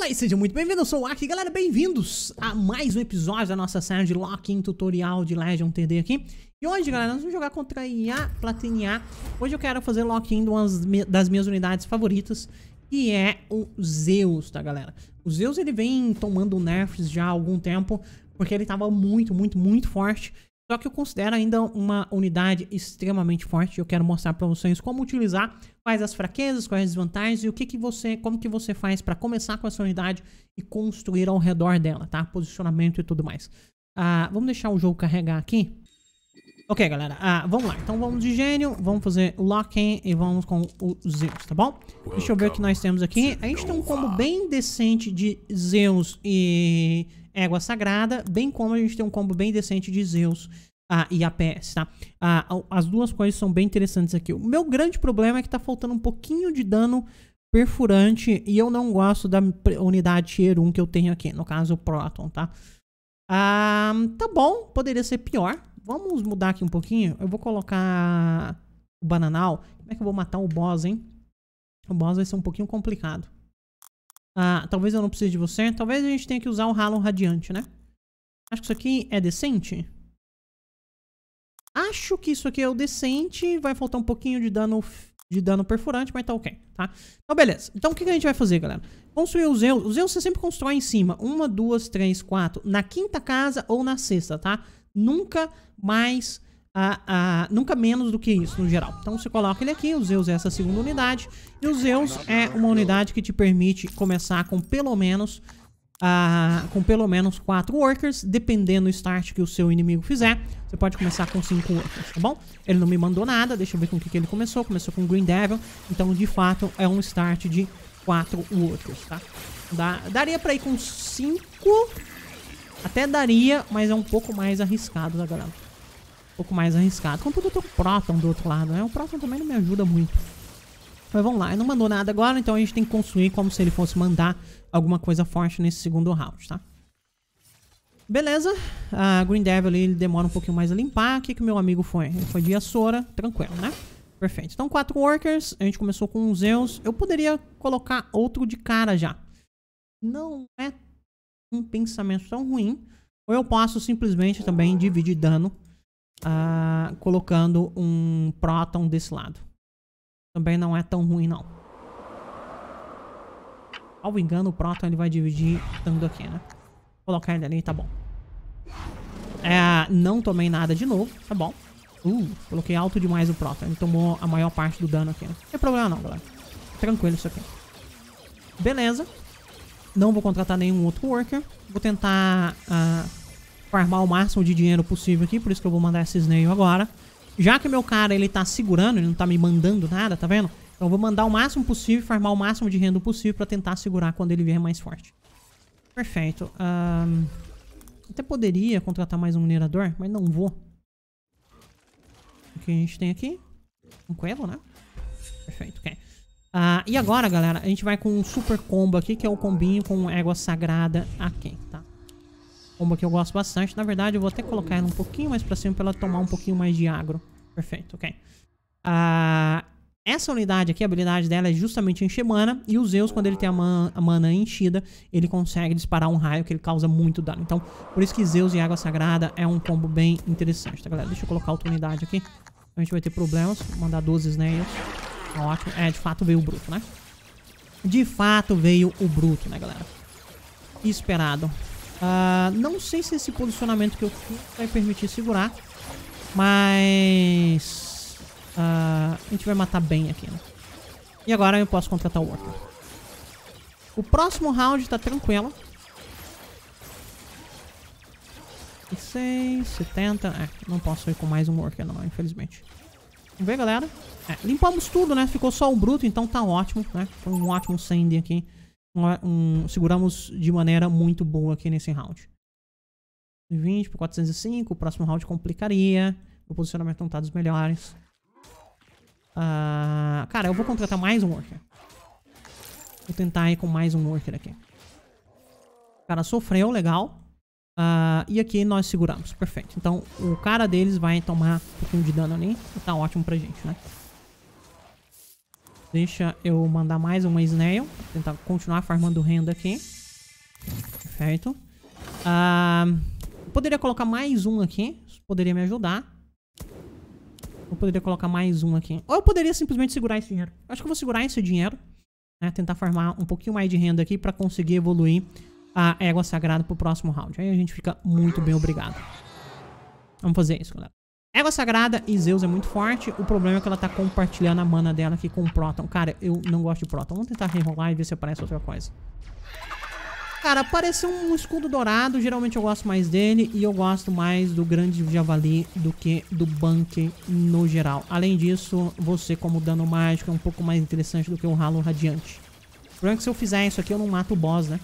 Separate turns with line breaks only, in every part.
Olá e sejam muito bem-vindos, eu sou o Aki, galera, bem-vindos a mais um episódio da nossa série de Locking Tutorial de Legend TD aqui E hoje, galera, nós vamos jogar contra IA Platinia Hoje eu quero fazer Locking de uma das minhas unidades favoritas, que é o Zeus, tá, galera? O Zeus, ele vem tomando nerfs já há algum tempo, porque ele tava muito, muito, muito forte só que eu considero ainda uma unidade extremamente forte. Eu quero mostrar para vocês como utilizar, quais as fraquezas, quais as desvantagens e o que, que você, como que você faz para começar com essa unidade e construir ao redor dela, tá? Posicionamento e tudo mais. Ah, vamos deixar o jogo carregar aqui. Ok, galera, ah, vamos lá. Então vamos de gênio, vamos fazer o lock-in e vamos com o Zeus, tá bom? Deixa eu ver o que nós temos aqui. A gente tem um combo bem decente de Zeus e Égua Sagrada, bem como a gente tem um combo bem decente de Zeus ah, e APS, tá? Ah, as duas coisas são bem interessantes aqui. O meu grande problema é que tá faltando um pouquinho de dano perfurante e eu não gosto da unidade tier 1 que eu tenho aqui, no caso o Proton, tá? Ah, tá bom, poderia ser pior. Vamos mudar aqui um pouquinho. Eu vou colocar o Bananal. Como é que eu vou matar o boss, hein? O boss vai ser um pouquinho complicado. Ah, talvez eu não precise de você. Talvez a gente tenha que usar o ralo radiante, né? Acho que isso aqui é decente. Acho que isso aqui é o decente. Vai faltar um pouquinho de dano, de dano perfurante, mas tá ok, tá? Então, beleza. Então, o que, que a gente vai fazer, galera? Construir os Zeus. Os Zeus você sempre constrói em cima. Uma, duas, três, quatro. Na quinta casa ou na sexta, tá? Nunca mais a, a, nunca menos do que isso no geral. Então você coloca ele aqui, o Zeus é essa segunda unidade. E o Zeus é uma unidade que te permite começar com pelo menos ah, com pelo menos 4 workers, dependendo do start que o seu inimigo fizer. Você pode começar com 5 workers, tá bom? Ele não me mandou nada, deixa eu ver com o que, que, ele começou. Começou com Green Devil, então de fato é um start de 4 workers, tá? Dá, daria pra ir com 5, até daria, mas é um pouco mais arriscado, tá galera? pouco mais arriscado. como eu tenho um Proton do outro lado, né? O Proton também não me ajuda muito. Mas vamos lá, ele não mandou nada agora, então a gente tem que construir como se ele fosse mandar alguma coisa forte nesse segundo round, tá? Beleza, a Green Devil ali, ele demora um pouquinho mais a limpar. O que que meu amigo foi? Ele foi de Açora, tranquilo, né? Perfeito. Então, quatro workers, a gente começou com um Zeus. Eu poderia colocar outro de cara já. Não é um pensamento tão ruim. Ou eu posso simplesmente também dividir dano uh, colocando um próton desse lado. Também não é tão ruim, não. Ao engano, o próton ele vai dividir tudo aqui, né? colocar ele ali, tá bom. É, não tomei nada de novo, tá bom. Uh, coloquei alto demais o próton. Ele tomou a maior parte do dano aqui. Né? Não tem problema não, galera. Tranquilo isso aqui. Beleza. Não vou contratar nenhum outro worker. Vou tentar uh, farmar o máximo de dinheiro possível aqui, por isso que eu vou mandar esse snail agora. Já que meu cara, ele tá segurando, ele não tá me mandando nada, tá vendo? Então eu vou mandar o máximo possível, farmar o máximo de renda possível pra tentar segurar quando ele vier mais forte. Perfeito. Um, até poderia contratar mais um minerador, mas não vou. O que a gente tem aqui? Um coelho, né? Perfeito, ok. Uh, e agora, galera, a gente vai com um super combo aqui, que é o combinho com égua sagrada aqui combo que eu gosto bastante. Na verdade, eu vou até colocar ela um pouquinho mais pra cima pra ela tomar um pouquinho mais de agro. Perfeito, ok. Ah, essa unidade aqui, a habilidade dela é justamente encher mana. E o Zeus, quando ele tem a, man a mana enchida, ele consegue disparar um raio que ele causa muito dano. Então, por isso que Zeus e Água Sagrada é um combo bem interessante, tá, galera? Deixa eu colocar outra unidade aqui. A gente vai ter problemas. Vou mandar 12 snails. Tá ótimo. É, de fato veio o Bruto, né? De fato veio o Bruto, né, galera? Esperado. Uh, não sei se esse posicionamento que eu fiz vai permitir segurar. Mas... Uh, a gente vai matar bem aqui, né? E agora eu posso contratar o worker. O próximo round tá tranquilo. 6, 70... É, não posso ir com mais um Worker não, infelizmente. Vamos ver, galera. É, limpamos tudo, né? Ficou só o Bruto, então tá ótimo, né? Foi um ótimo sending aqui um, seguramos de maneira muito boa aqui nesse round. 20 por 405, o próximo round complicaria. O posicionamento não tá dos melhores. Uh, cara, eu vou contratar mais um worker. Vou tentar ir com mais um worker aqui. O cara sofreu, legal. Uh, e aqui nós seguramos, perfeito. Então o cara deles vai tomar um pouquinho de dano ali. Tá ótimo pra gente, né? Deixa eu mandar mais uma Snail. Tentar continuar farmando renda aqui. Perfeito. Ah, poderia colocar mais um aqui. Isso poderia me ajudar. Eu poderia colocar mais um aqui. Ou eu poderia simplesmente segurar esse dinheiro. Acho que eu vou segurar esse dinheiro. Né? Tentar farmar um pouquinho mais de renda aqui pra conseguir evoluir a égua sagrada pro próximo round. Aí a gente fica muito bem obrigado. Vamos fazer isso, galera. Égua Sagrada e Zeus é muito forte. O problema é que ela tá compartilhando a mana dela aqui com o Proton. Cara, eu não gosto de Proton. Vamos tentar rerolar e ver se aparece outra coisa. Cara, apareceu um escudo dourado. Geralmente eu gosto mais dele. E eu gosto mais do grande javali do que do bunker no geral. Além disso, você como dano mágico é um pouco mais interessante do que o ralo radiante. O problema é que se eu fizer isso aqui eu não mato o boss, né?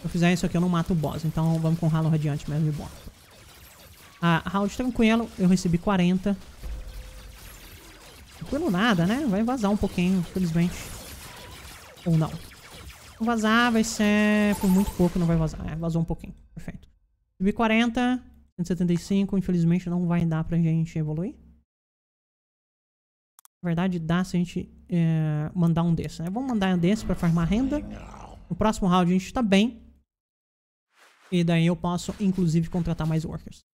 Se eu fizer isso aqui eu não mato o boss. Então vamos com o ralo radiante mesmo de bora. Ah, round tranquilo. Eu recebi 40. Tranquilo nada, né? Vai vazar um pouquinho, infelizmente. Ou não. Não vazar vai ser... Por muito pouco não vai vazar. É, vazou um pouquinho. Perfeito. Recebi 40. 175. Infelizmente não vai dar pra gente evoluir. Na verdade, dá se a gente é, mandar um desses, né? Vamos mandar um desses pra farmar renda. No próximo round a gente tá bem. E daí eu posso, inclusive, contratar mais workers.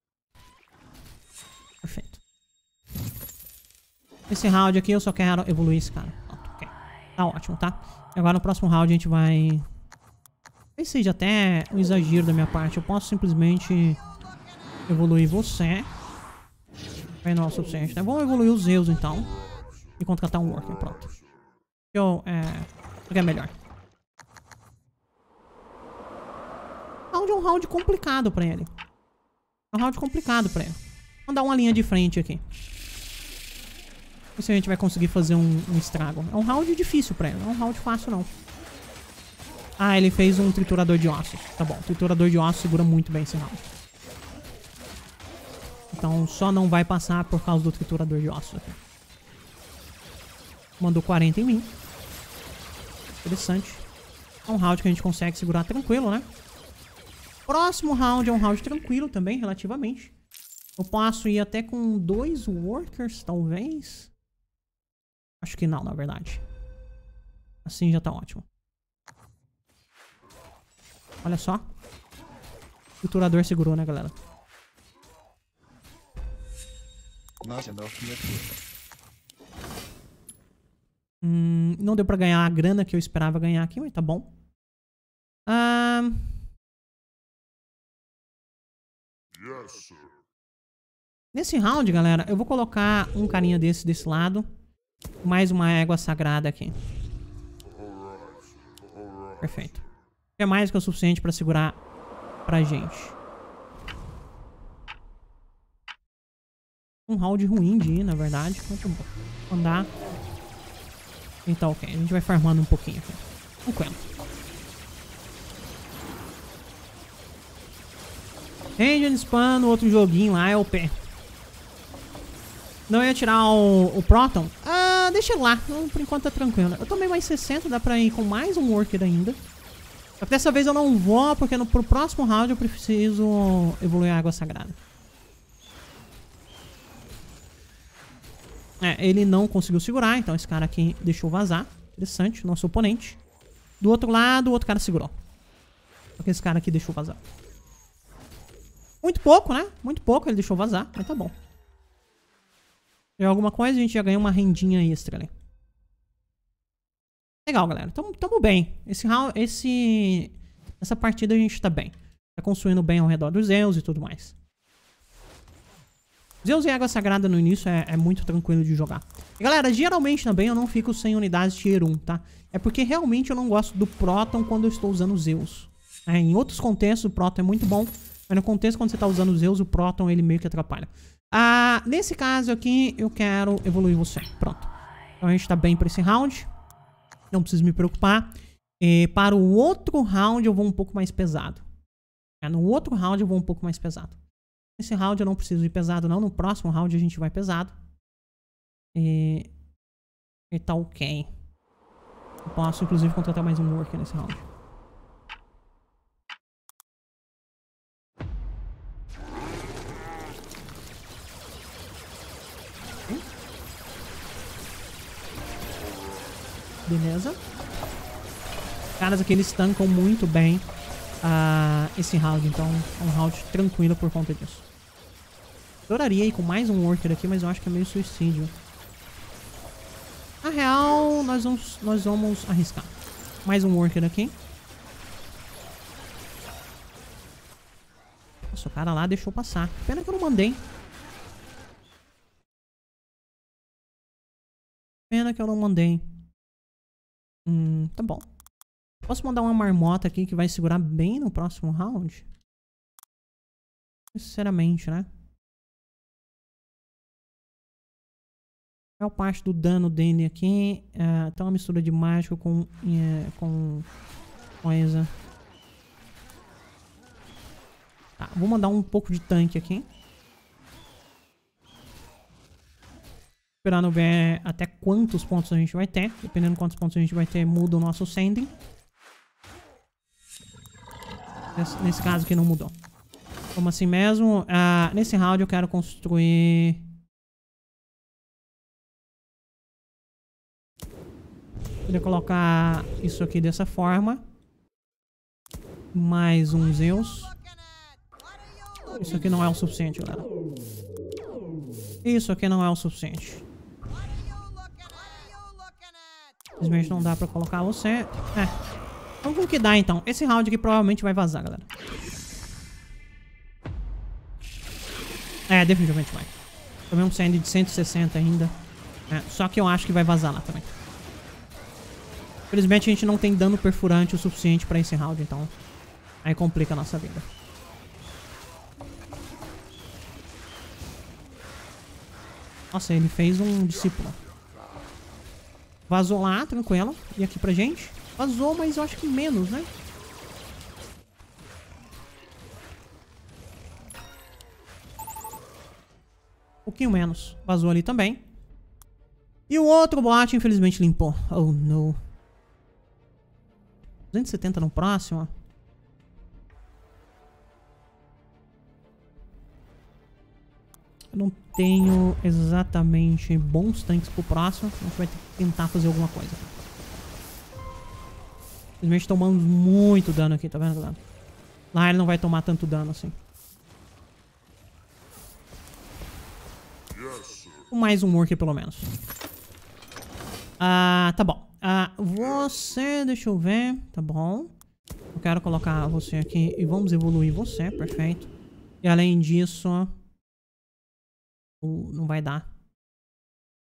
Perfeito. Esse round aqui eu só quero evoluir esse cara. Pronto, okay. Tá ótimo, tá? E agora no próximo round a gente vai... Talvez seja até um exagero da minha parte. Eu posso simplesmente evoluir você. aí não é o suficiente, né? Vamos evoluir os Zeus, então. E contratar um Worker, pronto. Eu, é... que é melhor. Round é um round complicado pra ele. É um round complicado pra ele. Mandar uma linha de frente aqui. Não sei se a gente vai conseguir fazer um, um estrago. É um round difícil pra ele. Não é um round fácil, não. Ah, ele fez um triturador de ossos. Tá bom, triturador de ossos segura muito bem esse round. Então só não vai passar por causa do triturador de ossos aqui. Mandou 40 em mim. Interessante. É um round que a gente consegue segurar tranquilo, né? Próximo round é um round tranquilo também, relativamente. Eu posso ir até com dois workers, talvez. Acho que não, na verdade. Assim já tá ótimo. Olha só. O turador segurou, né, galera? dá o primeiro hum, Não deu pra ganhar a grana que eu esperava ganhar aqui, mas tá bom. Ah... Yes, sir. Nesse round, galera, eu vou colocar um carinha desse desse lado. Mais uma égua sagrada aqui. Perfeito. É mais que o suficiente pra segurar pra gente. Um round ruim de ir, na verdade. Muito tá bom. Andar. Então, ok. A gente vai farmando um pouquinho aqui. Tranquilo. Angel Spam no outro joguinho lá é o pé. Não ia tirar o, o Proton? Ah, deixa ele lá. Não, por enquanto tá tranquilo. Eu tomei mais 60, dá pra ir com mais um Worker ainda. Só que dessa vez eu não vou, porque no, pro próximo round eu preciso evoluir a Água Sagrada. É, ele não conseguiu segurar, então esse cara aqui deixou vazar. Interessante, nosso oponente. Do outro lado, o outro cara segurou. Só que esse cara aqui deixou vazar. Muito pouco, né? Muito pouco ele deixou vazar, mas tá bom. Jogar alguma coisa, a gente já ganha uma rendinha extra ali. Legal, galera. Tamo, tamo bem. Esse round, esse... Essa partida a gente tá bem. Tá construindo bem ao redor dos Zeus e tudo mais. Zeus e Água Sagrada no início é, é, muito tranquilo de jogar. E galera, geralmente também eu não fico sem unidades tier 1, tá? É porque realmente eu não gosto do Proton quando eu estou usando Zeus. É, em outros contextos o Proton é muito bom, mas no contexto quando você está usando Zeus, o Proton ele meio que atrapalha. Ah, nesse caso aqui, eu quero evoluir você. Pronto. Então a gente tá bem pra esse round. Não preciso me preocupar. E para o outro round, eu vou um pouco mais pesado. No outro round, eu vou um pouco mais pesado. Nesse round, eu não preciso ir pesado, não. No próximo round, a gente vai pesado. E, e tá ok. Eu posso, inclusive, contratar mais um worker nesse round. Beleza. Caras aqui, eles tancam muito bem uh, esse round. Então, é um round tranquilo por conta disso. Adoraria ir com mais um worker aqui, mas eu acho que é meio suicídio. Na real, nós vamos, nós vamos arriscar. Mais um worker aqui. Nossa, o cara lá deixou passar. Pena que eu não mandei. Pena que eu não mandei. Hum, tá bom. Posso mandar uma marmota aqui que vai segurar bem no próximo round? Sinceramente, né? Qual é parte do dano dele aqui? Uh, tá uma mistura de mágico com, uh, com coisa. Tá, vou mandar um pouco de tanque aqui. Esperando ver até quantos pontos a gente vai ter. Dependendo de quantos pontos a gente vai ter, muda o nosso sending. Nesse caso aqui não mudou. Como assim mesmo? Uh, nesse round eu quero construir... Poderia colocar isso aqui dessa forma. Mais um Zeus. Isso aqui não é o suficiente, galera. Isso aqui não é o suficiente. Infelizmente não dá pra colocar você. É. Vamos com o que dá, então. Esse round aqui provavelmente vai vazar, galera. É, definitivamente vai. Tomei um send de 160 ainda. É, só que eu acho que vai vazar lá também. Infelizmente a gente não tem dano perfurante o suficiente pra esse round, então... Aí complica a nossa vida. Nossa, ele fez um discípulo. Vazou lá, tranquilo. E aqui pra gente? Vazou, mas eu acho que menos, né? Um pouquinho menos. Vazou ali também. E o outro boate, infelizmente, limpou. Oh, não. 270 no próximo, ó. Eu não tenho exatamente bons tanques pro próximo. A gente vai ter que tentar fazer alguma coisa. Infelizmente tomamos muito dano aqui, tá vendo? galera? Lá ele não vai tomar tanto dano assim. Mais um work pelo menos. Ah, tá bom. Ah, você, deixa eu ver. Tá bom. Eu quero colocar você aqui e vamos evoluir você, perfeito. E além disso não vai dar.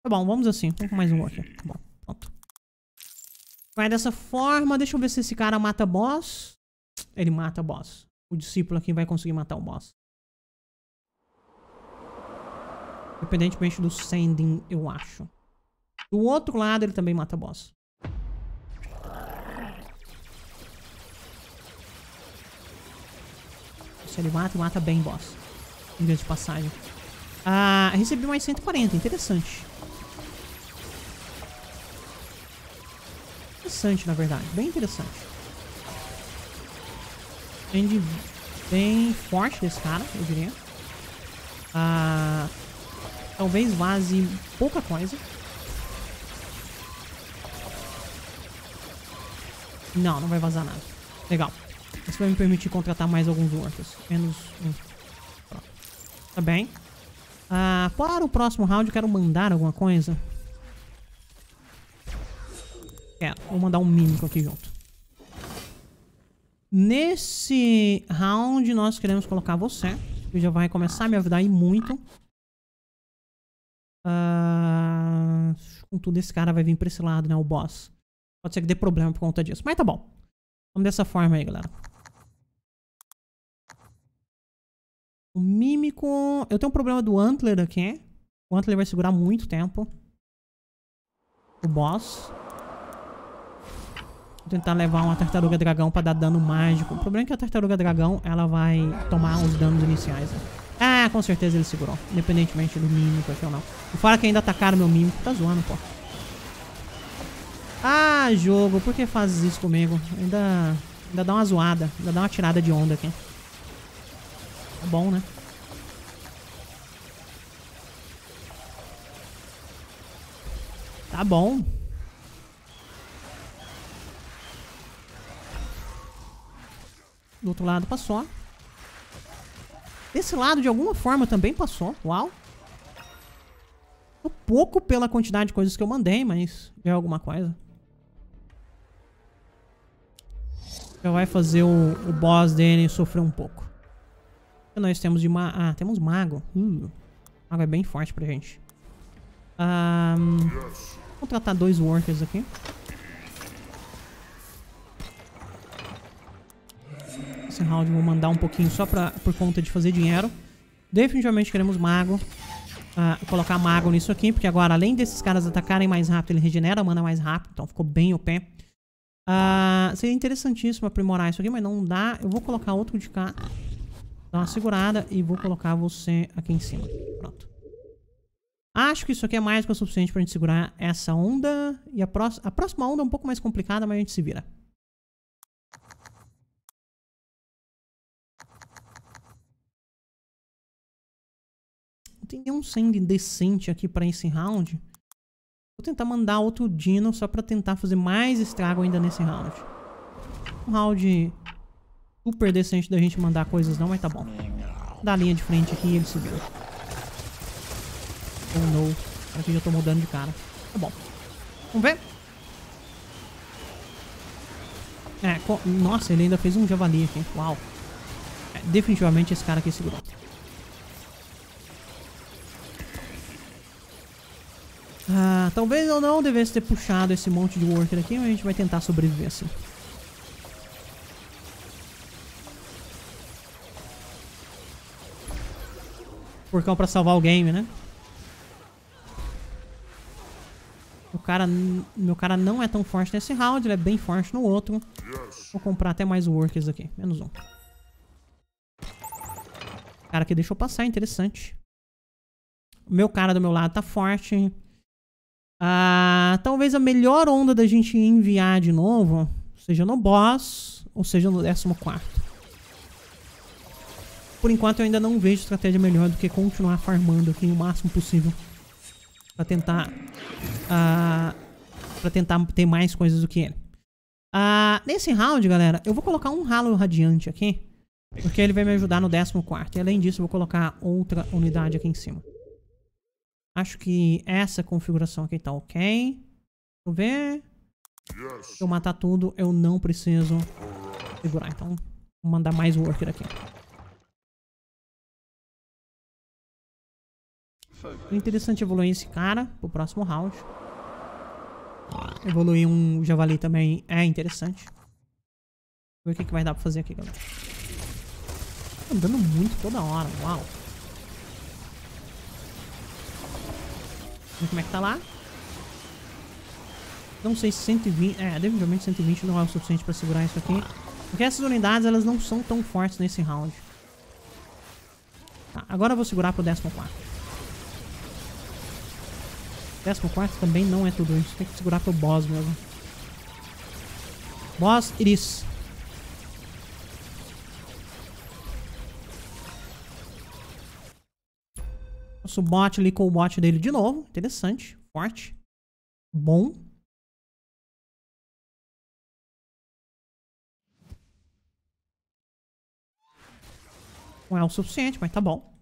Tá bom, vamos assim. Vamos com mais um aqui. Tá bom, pronto. Vai dessa forma. Deixa eu ver se esse cara mata boss. Ele mata boss. O discípulo aqui vai conseguir matar o boss. Independentemente do sending, eu acho. Do outro lado, ele também mata boss. Se ele mata, mata bem boss. Em vez de passagem. Ah, recebi mais 140, interessante. Interessante, na verdade, bem interessante. End bem forte desse cara, eu diria. Ah, talvez vaze pouca coisa. Não, não vai vazar nada. Legal. Isso vai me permitir contratar mais alguns workers. Menos um. Pronto. Tá bem. Ah, para o próximo round eu quero mandar alguma coisa. Quero. É, vou mandar um mímico aqui junto. Nesse round nós queremos colocar você. Que já vai começar a me ajudar aí muito. Ah, contudo, esse cara vai vir pra esse lado, né? O boss. Pode ser que dê problema por conta disso. Mas tá bom. Vamos dessa forma aí, galera. O mímico Eu tenho um problema do Antler aqui. O Antler vai segurar muito tempo. O boss. Vou tentar levar uma tartaruga dragão pra dar dano mágico. O problema é que a tartaruga dragão, ela vai tomar os danos iniciais. Né? Ah, com certeza ele segurou. Independentemente do mímico aqui ou não. E fora que ainda atacaram meu mímico. Tá zoando, pô. Ah, jogo. Por que fazes isso comigo? Ainda, ainda dá uma zoada. Ainda dá uma tirada de onda aqui bom, né? Tá bom. Do outro lado passou. Desse lado, de alguma forma, também passou. Uau. Um pouco pela quantidade de coisas que eu mandei, mas é alguma coisa. Já vai fazer o, o boss dele sofrer um pouco que nós temos de Ah, temos mago. Uh, mago é bem forte pra gente. Um, vou contratar dois workers aqui. Esse round vou mandar um pouquinho só pra, por conta de fazer dinheiro. Definitivamente queremos mago. Uh, colocar mago nisso aqui, porque agora além desses caras atacarem mais rápido, ele regenera, mana mais rápido, então ficou bem o pé. Uh, ah, seria interessantíssimo aprimorar isso aqui, mas não dá. Eu vou colocar outro de cá dar uma segurada e vou colocar você aqui em cima. Pronto. Acho que isso aqui é mais que o suficiente pra gente segurar essa onda. E a, a próxima onda é um pouco mais complicada, mas a gente se vira. Não tem nenhum send decente aqui pra esse round. Vou tentar mandar outro Dino só pra tentar fazer mais estrago ainda nesse round. Um round super decente da gente mandar coisas não, mas tá bom. Da linha de frente aqui, ele subiu. Oh no. aqui já tô mudando de cara. Tá bom. Vamos ver? É, nossa, ele ainda fez um javali aqui. Uau. É, definitivamente esse cara aqui segurou. Ah, talvez eu não devesse ter puxado esse monte de worker aqui, mas a gente vai tentar sobreviver assim. porcão pra salvar o game, né? O cara, meu cara não é tão forte nesse round, ele é bem forte no outro. Vou comprar até mais workers aqui, menos um. Cara que deixou passar, interessante. meu cara do meu lado tá forte. Ah, talvez a melhor onda da gente enviar de novo seja no boss, ou seja no décimo quarto por enquanto eu ainda não vejo estratégia melhor do que continuar farmando aqui o máximo possível. Pra tentar... Uh, pra tentar ter mais coisas do que ele. Uh, nesse round, galera, eu vou colocar um ralo radiante aqui. Porque ele vai me ajudar no décimo quarto E além disso, eu vou colocar outra unidade aqui em cima. Acho que essa configuração aqui tá ok. Deixa eu ver. Se eu matar tudo, eu não preciso segurar. Então, vou mandar mais worker aqui. É interessante evoluir esse cara pro próximo round. Evoluir um javali também é interessante. Ver o que, que vai dar pra fazer aqui, galera. Tá dando muito toda hora, uau. Vamos como é que tá lá. Não sei se 120... É, definitivamente 120 não é o suficiente pra segurar isso aqui. Porque essas unidades, elas não são tão fortes nesse round. Tá, agora eu vou segurar pro 14 quarto também não é tudo. A gente tem que segurar pro boss mesmo. Boss Iris. Nosso bot ali com o bot dele de novo. Interessante. Forte. Bom. Não é o suficiente, mas tá bom.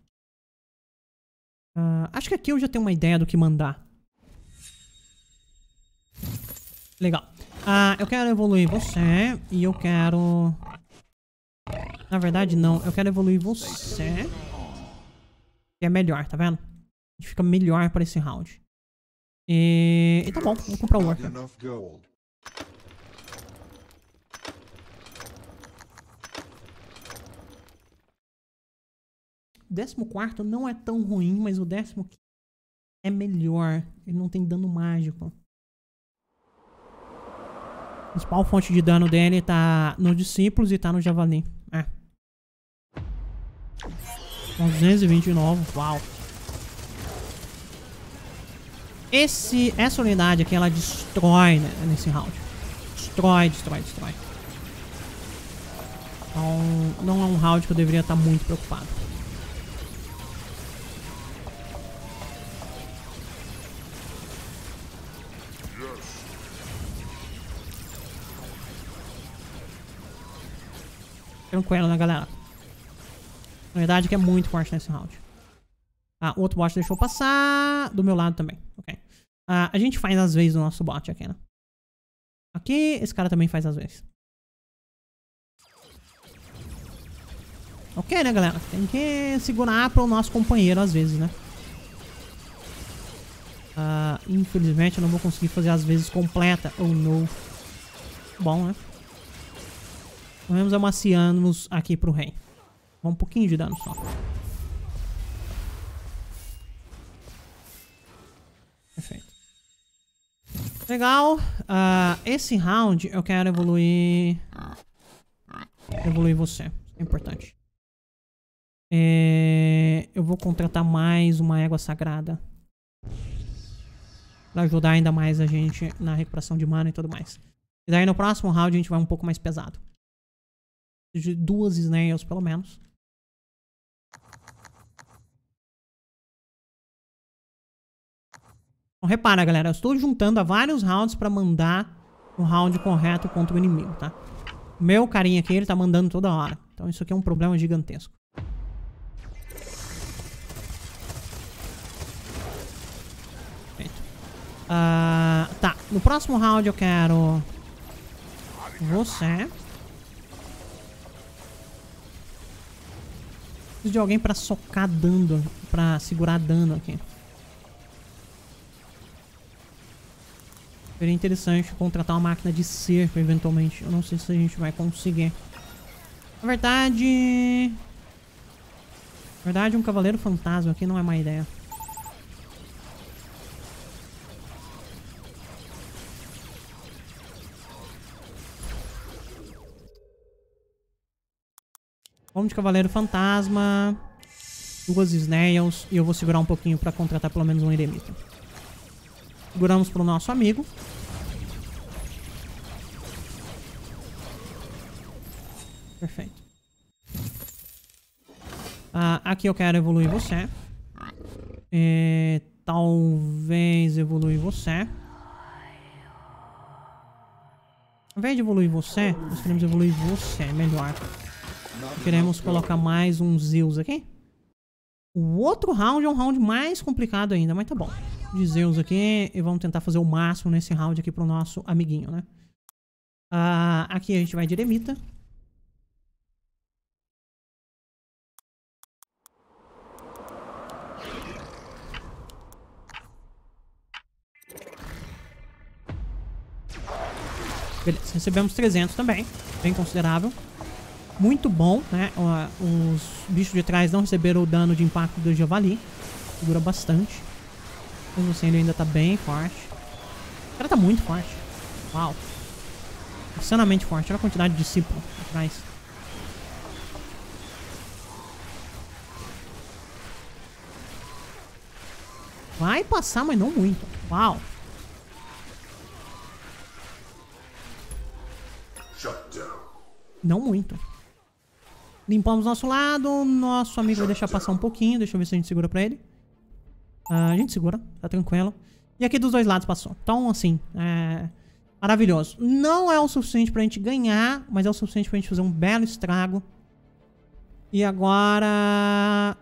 Uh, acho que aqui eu já tenho uma ideia do que mandar. Legal. Ah, eu quero evoluir você e eu quero... Na verdade, não. Eu quero evoluir você. Que é melhor, tá vendo? A gente fica melhor pra esse round. E, e tá bom, vou comprar o Worker. O 14 não é tão ruim, mas o 15 é melhor. Ele não tem dano mágico. Principal fonte de dano dele tá nos discípulos e tá no javali. É. 229, uau. Esse, essa unidade aqui, ela destrói né, nesse round. Destrói, destrói, destrói. Então, não é um round que eu deveria estar tá muito preocupado. tranquilo, né, galera? Na verdade, que é muito forte nesse round. Ah, outro bot deixou passar. Do meu lado também. Ok. Ah, a gente faz às vezes o nosso bot aqui, né? Aqui, esse cara também faz às vezes. Ok, né, galera? Tem que segurar pro nosso companheiro às vezes, né? Ah, infelizmente eu não vou conseguir fazer às vezes completa. ou oh, não. Bom, né? Vamos amaciamos aqui pro rei. Vamos um pouquinho de dano só. Perfeito. Legal. Uh, esse round eu quero evoluir... Evoluir você. É importante. É... Eu vou contratar mais uma égua sagrada. Pra ajudar ainda mais a gente na recuperação de mana e tudo mais. E daí no próximo round a gente vai um pouco mais pesado de duas snails, pelo menos. Então, repara, galera. Eu estou juntando a vários rounds para mandar o round correto contra o inimigo, tá? Meu carinha aqui, ele tá mandando toda hora. Então isso aqui é um problema gigantesco. Uh, tá, no próximo round eu quero você. Preciso de alguém pra socar dano, pra segurar dano aqui. Seria interessante contratar uma máquina de cerco, eventualmente. Eu não sei se a gente vai conseguir. Na verdade... Na verdade, um cavaleiro fantasma aqui não é má ideia. Vamos de Cavaleiro Fantasma. Duas Snails. E eu vou segurar um pouquinho pra contratar pelo menos um Eremita. Seguramos pro nosso amigo. Perfeito. Ah, aqui eu quero evoluir você. E, é, talvez evoluir você. Ao invés de evoluir você, nós queremos evoluir você melhor. Queremos colocar mais uns Zeus aqui. O outro round é um round mais complicado ainda, mas tá bom. De Zeus aqui, e vamos tentar fazer o máximo nesse round aqui pro nosso amiguinho, né? Ah, aqui a gente vai de Eremita. Beleza, recebemos 300 também. Bem considerável muito bom, né? Os bichos de trás não receberam o dano de impacto do javali. Segura bastante. O assim, ele ainda tá bem forte. O cara tá muito forte. Uau. Insanamente forte. Olha a quantidade de discípulo atrás. Vai passar, mas não muito. Uau. Não muito. Limpamos nosso lado. Nosso amigo vai deixar passar um pouquinho. Deixa eu ver se a gente segura pra ele. Ah, a gente segura, tá tranquilo. E aqui dos dois lados passou. Então, assim, é... Maravilhoso. Não é o suficiente pra gente ganhar, mas é o suficiente pra gente fazer um belo estrago. E agora...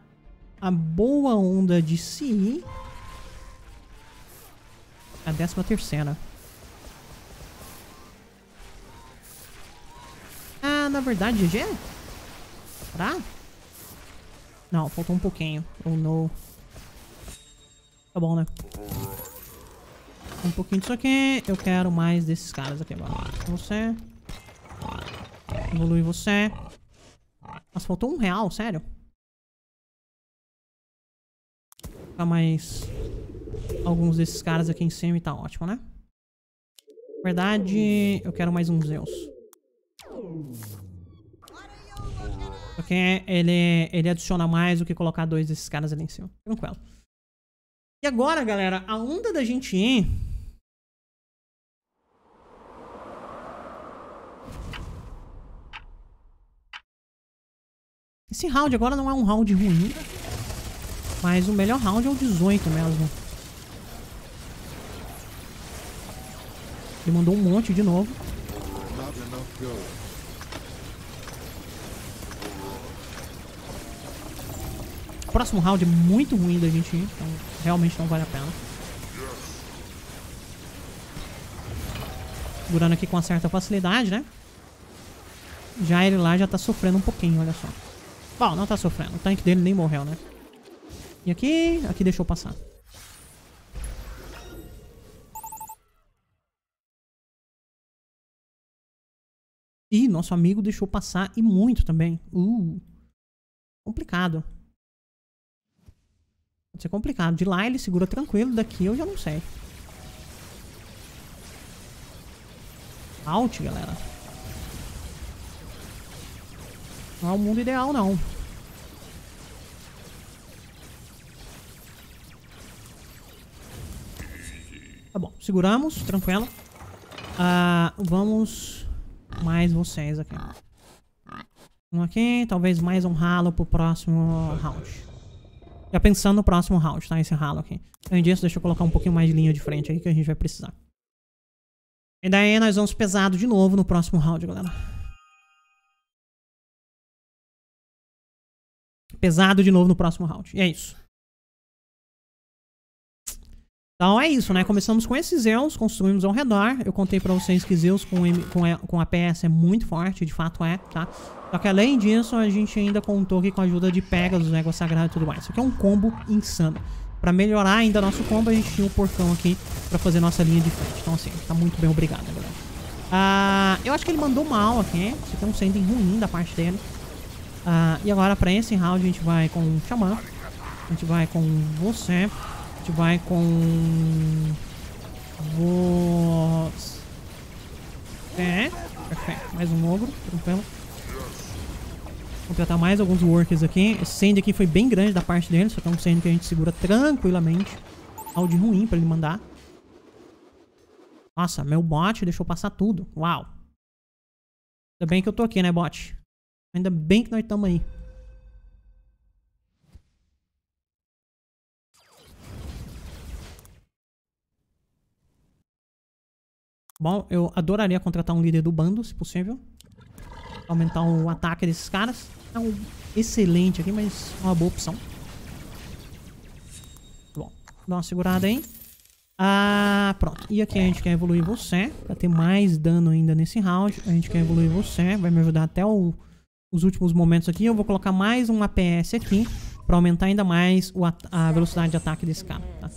A boa onda de Si. A décima terceira. Ah, na verdade, GG? Será? Não, faltou um pouquinho. oh, não. Tá bom, né? Um pouquinho disso aqui. Eu quero mais desses caras aqui agora. Você. Evolui você. Mas faltou um real, sério? Ficar tá, mais alguns desses caras aqui em cima e tá ótimo, né? Na verdade, eu quero mais um Zeus. Porque é, ele, ele adiciona mais do que colocar dois desses caras ali em cima. Tranquilo. E agora, galera, a onda da gente ir... Esse round agora não é um round ruim. Né? Mas o melhor round é o 18 mesmo. Ele mandou um monte de novo. Não, próximo round é muito ruim da gente ir, então realmente não vale a pena. Segurando aqui com uma certa facilidade, né? Já ele lá já tá sofrendo um pouquinho, olha só. Bom, não tá sofrendo. O tanque dele nem morreu, né? E aqui... Aqui deixou passar. E nosso amigo deixou passar e muito também. Uh, complicado. Pode ser é complicado. De lá ele segura tranquilo, daqui eu já não sei. Alt, galera. Não é o mundo ideal, não. Tá bom, seguramos, tranquilo. Uh, vamos mais vocês aqui. Um aqui, talvez mais um ralo pro próximo round. Já pensando no próximo round, tá? Esse ralo aqui. Além então, disso, deixa eu colocar um pouquinho mais de linha de frente aqui que a gente vai precisar. E daí nós vamos pesado de novo no próximo round, galera. Pesado de novo no próximo round. E é isso. Então é isso, né? Começamos com esses Zeus, construímos ao redor. Eu contei pra vocês que Zeus com, M, com, a, com APS é muito forte, de fato é, tá? Só que além disso, a gente ainda contou aqui com a ajuda de Pegasus, Negócio né? Sagrado e tudo mais. Isso aqui é um combo insano. Pra melhorar ainda nosso combo, a gente tinha o um porcão aqui pra fazer nossa linha de frente. Então assim, tá muito bem, obrigado, né, galera. Ah, eu acho que ele mandou mal aqui, Isso aqui é um sending ruim da parte dele. Ah, e agora pra esse round a gente vai com o Xamã. A gente vai com você gente vai com... Vos... É, perfeito. Mais um ogro, tranquilo. completar mais alguns workers aqui. Esse send aqui foi bem grande da parte dele, só que é um send que a gente segura tranquilamente. Áudio ruim pra ele mandar. Nossa, meu bot deixou passar tudo. Uau. Ainda bem que eu tô aqui, né, bot? Ainda bem que nós estamos aí. Bom, eu adoraria contratar um líder do bando, se possível. Aumentar o ataque desses caras. É um excelente aqui, mas é uma boa opção. Bom, dá uma segurada aí. Ah, pronto. E aqui a gente quer evoluir você. Pra ter mais dano ainda nesse round. A gente quer evoluir você. Vai me ajudar até o, os últimos momentos aqui. Eu vou colocar mais um APS aqui. Pra aumentar ainda mais a velocidade de ataque desse cara. Tá?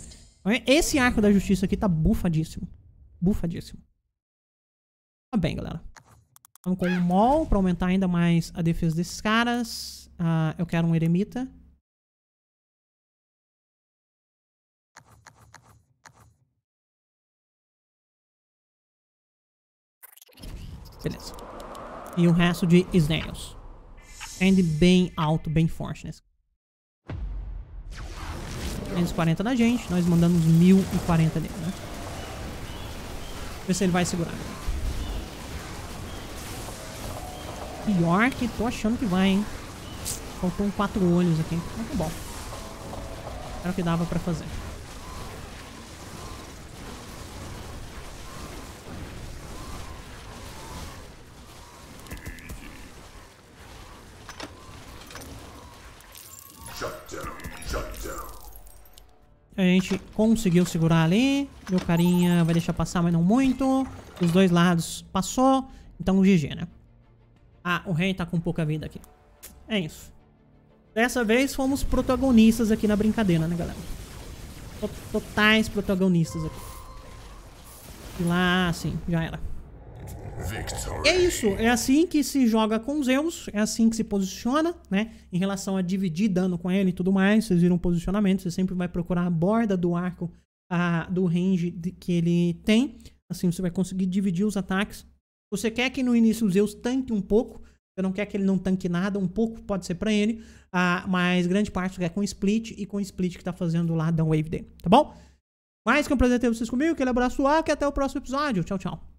Esse arco da justiça aqui tá bufadíssimo. Bufadíssimo. Tá bem, galera. Vamos com o Mol pra aumentar ainda mais a defesa desses caras. Ah, eu quero um Eremita. Beleza. E o resto de Snails. Ende bem alto, bem forte nesse 40 da gente, nós mandamos 1040 dele, né? Ver se ele vai segurar. Pior que tô achando que vai, hein? Faltou um quatro olhos aqui. Muito tá bom. Era o que dava pra fazer. A gente conseguiu segurar ali. Meu carinha vai deixar passar, mas não muito. Dos dois lados passou. Então, GG, né? Ah, o rei tá com pouca vida aqui. É isso. Dessa vez fomos protagonistas aqui na brincadeira, né, galera? Totais protagonistas aqui. E lá, sim, já era. É isso, é assim que se joga com Zeus, é assim que se posiciona, né? Em relação a dividir dano com ele e tudo mais, vocês viram o posicionamento, você sempre vai procurar a borda do arco, a, do range que ele tem. Assim você vai conseguir dividir os ataques você quer que no início o Zeus tanque um pouco, você não quer que ele não tanque nada, um pouco pode ser para ele, ah, mas grande parte é com split e com split que tá fazendo lá da wave dele, tá bom? Mais que um prazer ter vocês comigo, aquele abraço que até o próximo episódio. Tchau, tchau.